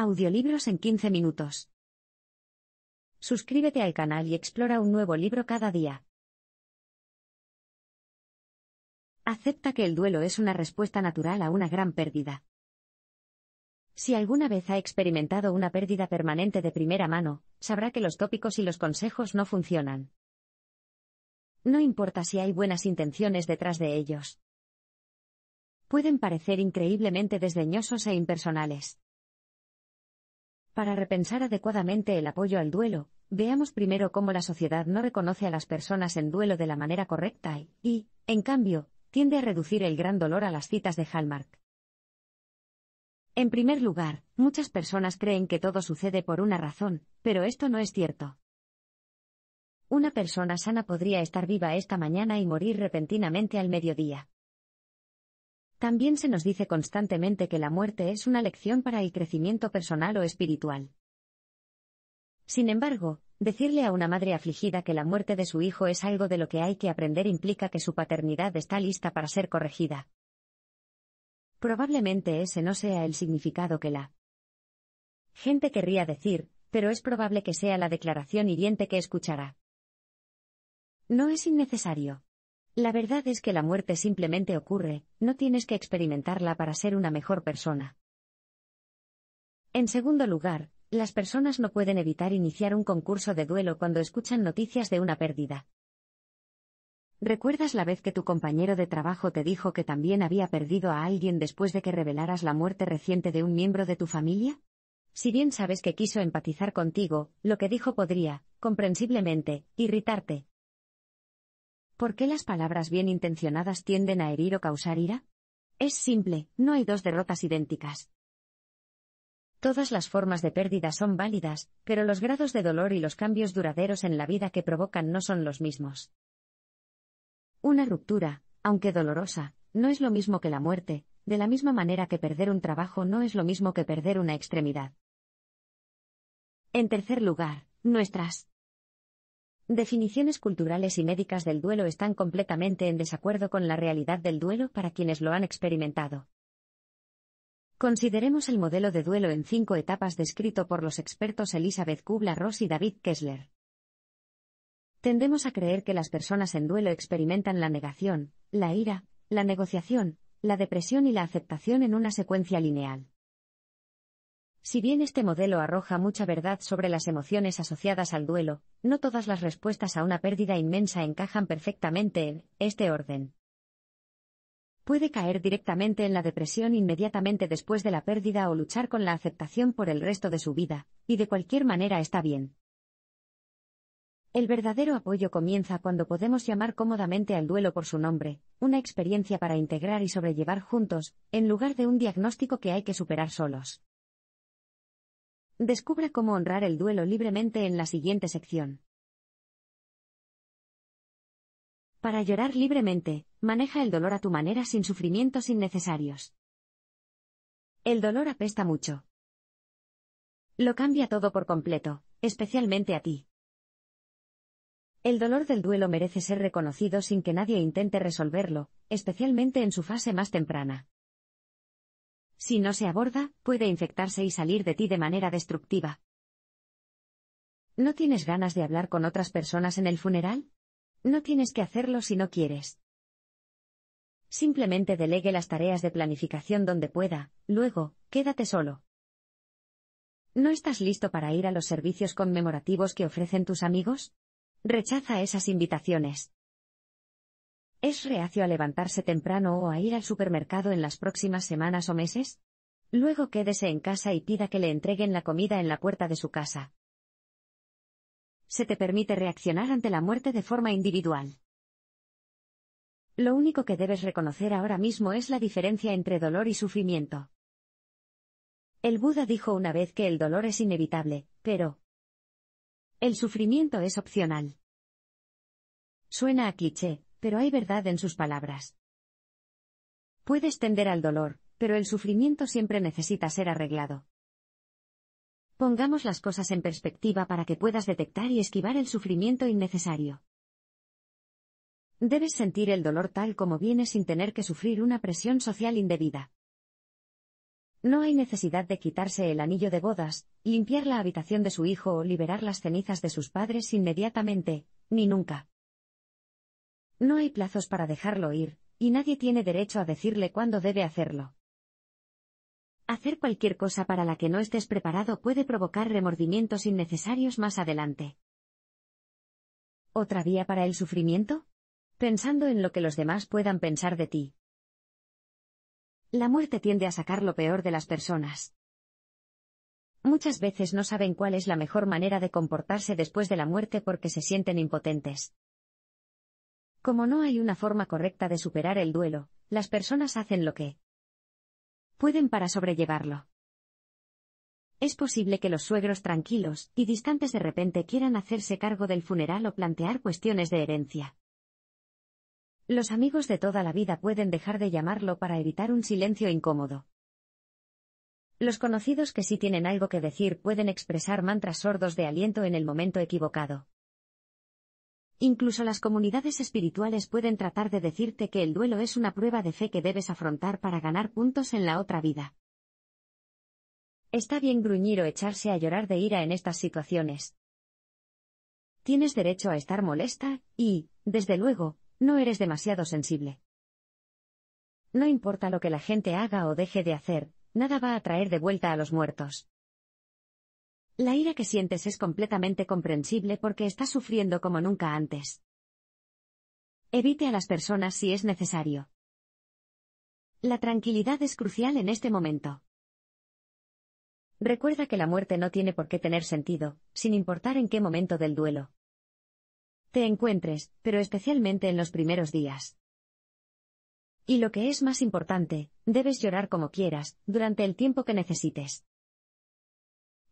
Audiolibros en 15 minutos. Suscríbete al canal y explora un nuevo libro cada día. Acepta que el duelo es una respuesta natural a una gran pérdida. Si alguna vez ha experimentado una pérdida permanente de primera mano, sabrá que los tópicos y los consejos no funcionan. No importa si hay buenas intenciones detrás de ellos. Pueden parecer increíblemente desdeñosos e impersonales. Para repensar adecuadamente el apoyo al duelo, veamos primero cómo la sociedad no reconoce a las personas en duelo de la manera correcta y, en cambio, tiende a reducir el gran dolor a las citas de Hallmark. En primer lugar, muchas personas creen que todo sucede por una razón, pero esto no es cierto. Una persona sana podría estar viva esta mañana y morir repentinamente al mediodía. También se nos dice constantemente que la muerte es una lección para el crecimiento personal o espiritual. Sin embargo, decirle a una madre afligida que la muerte de su hijo es algo de lo que hay que aprender implica que su paternidad está lista para ser corregida. Probablemente ese no sea el significado que la gente querría decir, pero es probable que sea la declaración hiriente que escuchará. No es innecesario. La verdad es que la muerte simplemente ocurre, no tienes que experimentarla para ser una mejor persona. En segundo lugar, las personas no pueden evitar iniciar un concurso de duelo cuando escuchan noticias de una pérdida. ¿Recuerdas la vez que tu compañero de trabajo te dijo que también había perdido a alguien después de que revelaras la muerte reciente de un miembro de tu familia? Si bien sabes que quiso empatizar contigo, lo que dijo podría, comprensiblemente, irritarte. ¿Por qué las palabras bien intencionadas tienden a herir o causar ira? Es simple, no hay dos derrotas idénticas. Todas las formas de pérdida son válidas, pero los grados de dolor y los cambios duraderos en la vida que provocan no son los mismos. Una ruptura, aunque dolorosa, no es lo mismo que la muerte, de la misma manera que perder un trabajo no es lo mismo que perder una extremidad. En tercer lugar, nuestras Definiciones culturales y médicas del duelo están completamente en desacuerdo con la realidad del duelo para quienes lo han experimentado. Consideremos el modelo de duelo en cinco etapas descrito por los expertos Elizabeth Kubla-Ross y David Kessler. Tendemos a creer que las personas en duelo experimentan la negación, la ira, la negociación, la depresión y la aceptación en una secuencia lineal. Si bien este modelo arroja mucha verdad sobre las emociones asociadas al duelo, no todas las respuestas a una pérdida inmensa encajan perfectamente en este orden. Puede caer directamente en la depresión inmediatamente después de la pérdida o luchar con la aceptación por el resto de su vida, y de cualquier manera está bien. El verdadero apoyo comienza cuando podemos llamar cómodamente al duelo por su nombre, una experiencia para integrar y sobrellevar juntos, en lugar de un diagnóstico que hay que superar solos. Descubra cómo honrar el duelo libremente en la siguiente sección. Para llorar libremente, maneja el dolor a tu manera sin sufrimientos innecesarios. El dolor apesta mucho. Lo cambia todo por completo, especialmente a ti. El dolor del duelo merece ser reconocido sin que nadie intente resolverlo, especialmente en su fase más temprana. Si no se aborda, puede infectarse y salir de ti de manera destructiva. ¿No tienes ganas de hablar con otras personas en el funeral? No tienes que hacerlo si no quieres. Simplemente delegue las tareas de planificación donde pueda, luego, quédate solo. ¿No estás listo para ir a los servicios conmemorativos que ofrecen tus amigos? Rechaza esas invitaciones. ¿Es reacio a levantarse temprano o a ir al supermercado en las próximas semanas o meses? Luego quédese en casa y pida que le entreguen la comida en la puerta de su casa. Se te permite reaccionar ante la muerte de forma individual. Lo único que debes reconocer ahora mismo es la diferencia entre dolor y sufrimiento. El Buda dijo una vez que el dolor es inevitable, pero el sufrimiento es opcional. Suena a cliché, pero hay verdad en sus palabras. Puedes tender al dolor, pero el sufrimiento siempre necesita ser arreglado. Pongamos las cosas en perspectiva para que puedas detectar y esquivar el sufrimiento innecesario. Debes sentir el dolor tal como viene sin tener que sufrir una presión social indebida. No hay necesidad de quitarse el anillo de bodas, limpiar la habitación de su hijo o liberar las cenizas de sus padres inmediatamente, ni nunca. No hay plazos para dejarlo ir, y nadie tiene derecho a decirle cuándo debe hacerlo. Hacer cualquier cosa para la que no estés preparado puede provocar remordimientos innecesarios más adelante. ¿Otra vía para el sufrimiento? Pensando en lo que los demás puedan pensar de ti. La muerte tiende a sacar lo peor de las personas. Muchas veces no saben cuál es la mejor manera de comportarse después de la muerte porque se sienten impotentes. Como no hay una forma correcta de superar el duelo, las personas hacen lo que pueden para sobrellevarlo. Es posible que los suegros tranquilos y distantes de repente quieran hacerse cargo del funeral o plantear cuestiones de herencia. Los amigos de toda la vida pueden dejar de llamarlo para evitar un silencio incómodo. Los conocidos que sí tienen algo que decir pueden expresar mantras sordos de aliento en el momento equivocado. Incluso las comunidades espirituales pueden tratar de decirte que el duelo es una prueba de fe que debes afrontar para ganar puntos en la otra vida. Está bien gruñir o echarse a llorar de ira en estas situaciones. Tienes derecho a estar molesta, y, desde luego, no eres demasiado sensible. No importa lo que la gente haga o deje de hacer, nada va a traer de vuelta a los muertos. La ira que sientes es completamente comprensible porque estás sufriendo como nunca antes. Evite a las personas si es necesario. La tranquilidad es crucial en este momento. Recuerda que la muerte no tiene por qué tener sentido, sin importar en qué momento del duelo te encuentres, pero especialmente en los primeros días. Y lo que es más importante, debes llorar como quieras, durante el tiempo que necesites.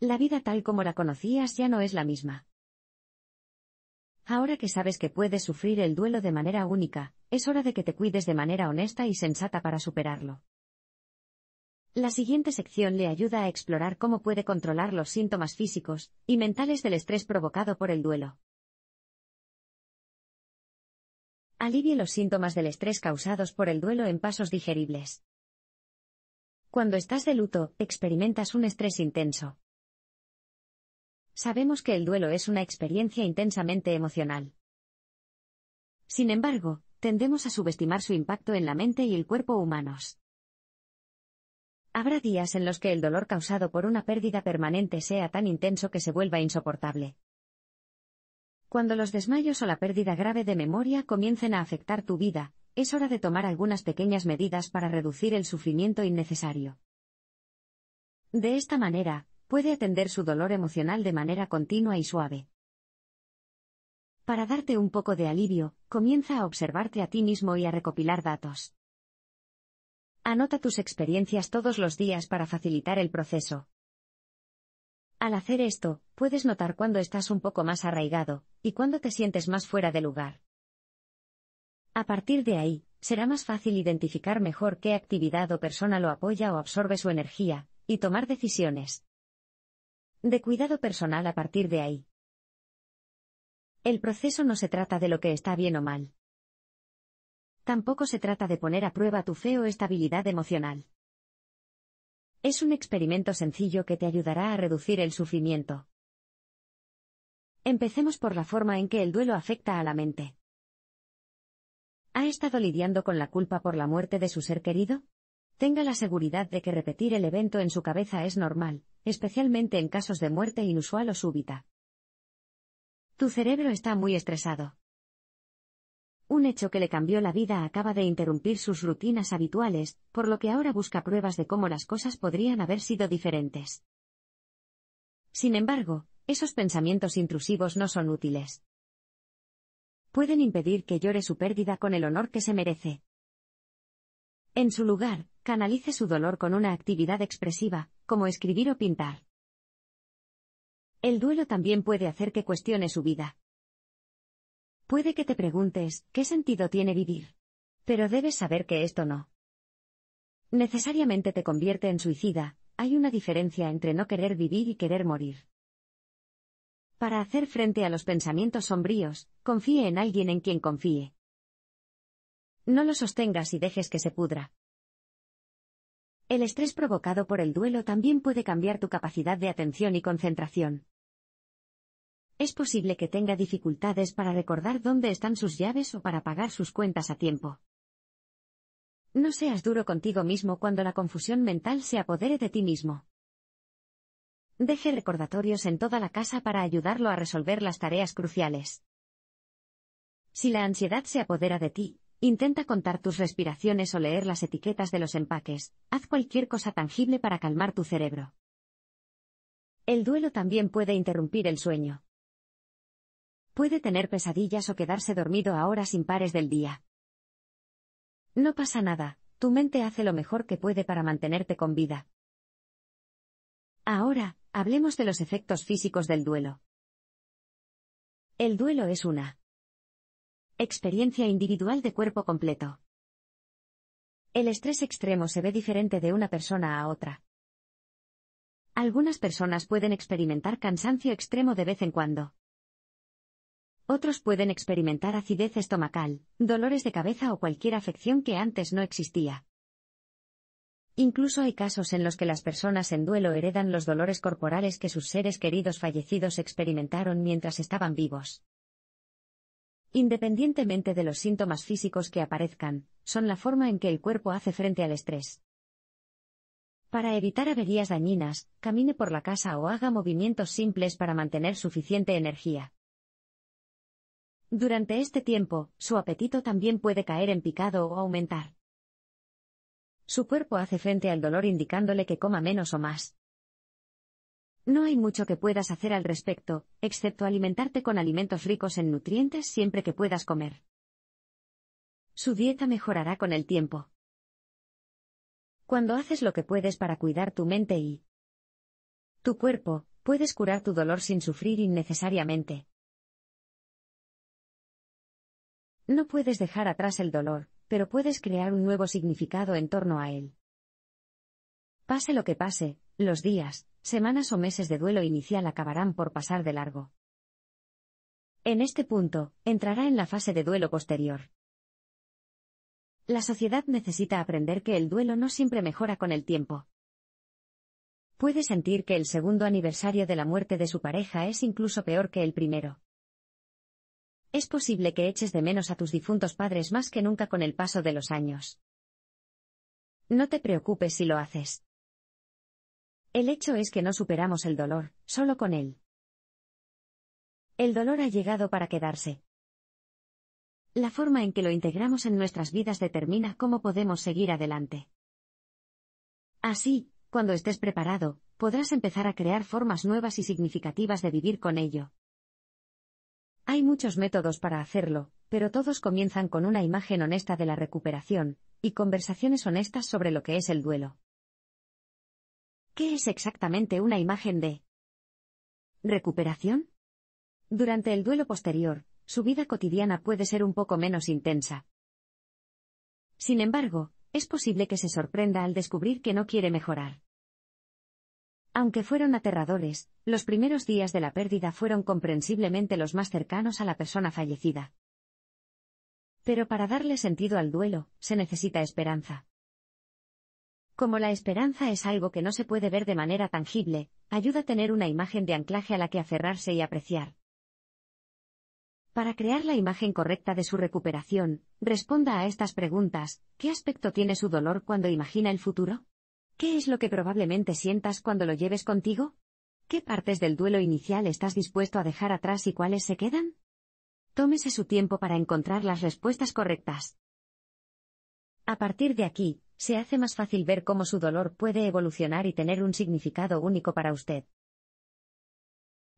La vida tal como la conocías ya no es la misma. Ahora que sabes que puedes sufrir el duelo de manera única, es hora de que te cuides de manera honesta y sensata para superarlo. La siguiente sección le ayuda a explorar cómo puede controlar los síntomas físicos y mentales del estrés provocado por el duelo. Alivie los síntomas del estrés causados por el duelo en pasos digeribles. Cuando estás de luto, experimentas un estrés intenso, Sabemos que el duelo es una experiencia intensamente emocional. Sin embargo, tendemos a subestimar su impacto en la mente y el cuerpo humanos. Habrá días en los que el dolor causado por una pérdida permanente sea tan intenso que se vuelva insoportable. Cuando los desmayos o la pérdida grave de memoria comiencen a afectar tu vida, es hora de tomar algunas pequeñas medidas para reducir el sufrimiento innecesario. De esta manera, puede atender su dolor emocional de manera continua y suave. Para darte un poco de alivio, comienza a observarte a ti mismo y a recopilar datos. Anota tus experiencias todos los días para facilitar el proceso. Al hacer esto, puedes notar cuando estás un poco más arraigado, y cuando te sientes más fuera de lugar. A partir de ahí, será más fácil identificar mejor qué actividad o persona lo apoya o absorbe su energía, y tomar decisiones de cuidado personal a partir de ahí. El proceso no se trata de lo que está bien o mal. Tampoco se trata de poner a prueba tu fe o estabilidad emocional. Es un experimento sencillo que te ayudará a reducir el sufrimiento. Empecemos por la forma en que el duelo afecta a la mente. ¿Ha estado lidiando con la culpa por la muerte de su ser querido? Tenga la seguridad de que repetir el evento en su cabeza es normal, especialmente en casos de muerte inusual o súbita. Tu cerebro está muy estresado. Un hecho que le cambió la vida acaba de interrumpir sus rutinas habituales, por lo que ahora busca pruebas de cómo las cosas podrían haber sido diferentes. Sin embargo, esos pensamientos intrusivos no son útiles. Pueden impedir que llore su pérdida con el honor que se merece. En su lugar, canalice su dolor con una actividad expresiva, como escribir o pintar. El duelo también puede hacer que cuestione su vida. Puede que te preguntes, ¿qué sentido tiene vivir? Pero debes saber que esto no. Necesariamente te convierte en suicida, hay una diferencia entre no querer vivir y querer morir. Para hacer frente a los pensamientos sombríos, confíe en alguien en quien confíe. No lo sostengas y dejes que se pudra. El estrés provocado por el duelo también puede cambiar tu capacidad de atención y concentración. Es posible que tenga dificultades para recordar dónde están sus llaves o para pagar sus cuentas a tiempo. No seas duro contigo mismo cuando la confusión mental se apodere de ti mismo. Deje recordatorios en toda la casa para ayudarlo a resolver las tareas cruciales. Si la ansiedad se apodera de ti, Intenta contar tus respiraciones o leer las etiquetas de los empaques, haz cualquier cosa tangible para calmar tu cerebro. El duelo también puede interrumpir el sueño. Puede tener pesadillas o quedarse dormido a horas impares del día. No pasa nada, tu mente hace lo mejor que puede para mantenerte con vida. Ahora, hablemos de los efectos físicos del duelo. El duelo es una Experiencia individual de cuerpo completo. El estrés extremo se ve diferente de una persona a otra. Algunas personas pueden experimentar cansancio extremo de vez en cuando. Otros pueden experimentar acidez estomacal, dolores de cabeza o cualquier afección que antes no existía. Incluso hay casos en los que las personas en duelo heredan los dolores corporales que sus seres queridos fallecidos experimentaron mientras estaban vivos independientemente de los síntomas físicos que aparezcan, son la forma en que el cuerpo hace frente al estrés. Para evitar averías dañinas, camine por la casa o haga movimientos simples para mantener suficiente energía. Durante este tiempo, su apetito también puede caer en picado o aumentar. Su cuerpo hace frente al dolor indicándole que coma menos o más. No hay mucho que puedas hacer al respecto, excepto alimentarte con alimentos ricos en nutrientes siempre que puedas comer. Su dieta mejorará con el tiempo. Cuando haces lo que puedes para cuidar tu mente y tu cuerpo, puedes curar tu dolor sin sufrir innecesariamente. No puedes dejar atrás el dolor, pero puedes crear un nuevo significado en torno a él. Pase lo que pase, los días, semanas o meses de duelo inicial acabarán por pasar de largo. En este punto, entrará en la fase de duelo posterior. La sociedad necesita aprender que el duelo no siempre mejora con el tiempo. Puede sentir que el segundo aniversario de la muerte de su pareja es incluso peor que el primero. Es posible que eches de menos a tus difuntos padres más que nunca con el paso de los años. No te preocupes si lo haces. El hecho es que no superamos el dolor, solo con él. El dolor ha llegado para quedarse. La forma en que lo integramos en nuestras vidas determina cómo podemos seguir adelante. Así, cuando estés preparado, podrás empezar a crear formas nuevas y significativas de vivir con ello. Hay muchos métodos para hacerlo, pero todos comienzan con una imagen honesta de la recuperación, y conversaciones honestas sobre lo que es el duelo. ¿Qué es exactamente una imagen de recuperación? Durante el duelo posterior, su vida cotidiana puede ser un poco menos intensa. Sin embargo, es posible que se sorprenda al descubrir que no quiere mejorar. Aunque fueron aterradores, los primeros días de la pérdida fueron comprensiblemente los más cercanos a la persona fallecida. Pero para darle sentido al duelo, se necesita esperanza. Como la esperanza es algo que no se puede ver de manera tangible, ayuda a tener una imagen de anclaje a la que aferrarse y apreciar. Para crear la imagen correcta de su recuperación, responda a estas preguntas. ¿Qué aspecto tiene su dolor cuando imagina el futuro? ¿Qué es lo que probablemente sientas cuando lo lleves contigo? ¿Qué partes del duelo inicial estás dispuesto a dejar atrás y cuáles se quedan? Tómese su tiempo para encontrar las respuestas correctas. A partir de aquí, se hace más fácil ver cómo su dolor puede evolucionar y tener un significado único para usted.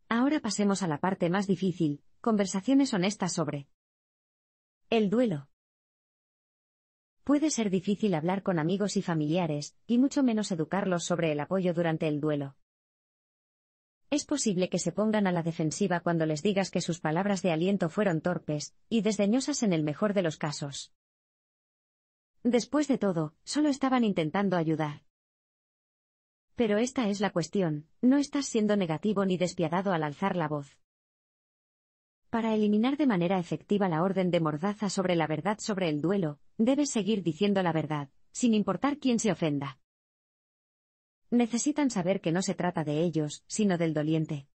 Ahora pasemos a la parte más difícil, conversaciones honestas sobre el duelo. Puede ser difícil hablar con amigos y familiares, y mucho menos educarlos sobre el apoyo durante el duelo. Es posible que se pongan a la defensiva cuando les digas que sus palabras de aliento fueron torpes, y desdeñosas en el mejor de los casos. Después de todo, solo estaban intentando ayudar. Pero esta es la cuestión, no estás siendo negativo ni despiadado al alzar la voz. Para eliminar de manera efectiva la orden de mordaza sobre la verdad sobre el duelo, debes seguir diciendo la verdad, sin importar quién se ofenda. Necesitan saber que no se trata de ellos, sino del doliente.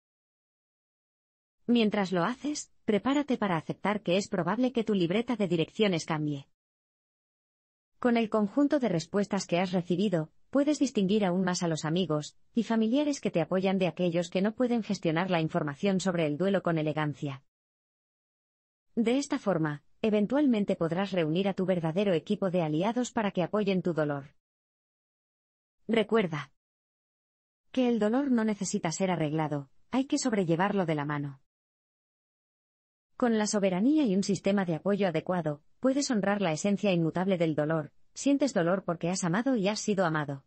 Mientras lo haces, prepárate para aceptar que es probable que tu libreta de direcciones cambie. Con el conjunto de respuestas que has recibido, puedes distinguir aún más a los amigos y familiares que te apoyan de aquellos que no pueden gestionar la información sobre el duelo con elegancia. De esta forma, eventualmente podrás reunir a tu verdadero equipo de aliados para que apoyen tu dolor. Recuerda que el dolor no necesita ser arreglado, hay que sobrellevarlo de la mano. Con la soberanía y un sistema de apoyo adecuado, puedes honrar la esencia inmutable del dolor, sientes dolor porque has amado y has sido amado.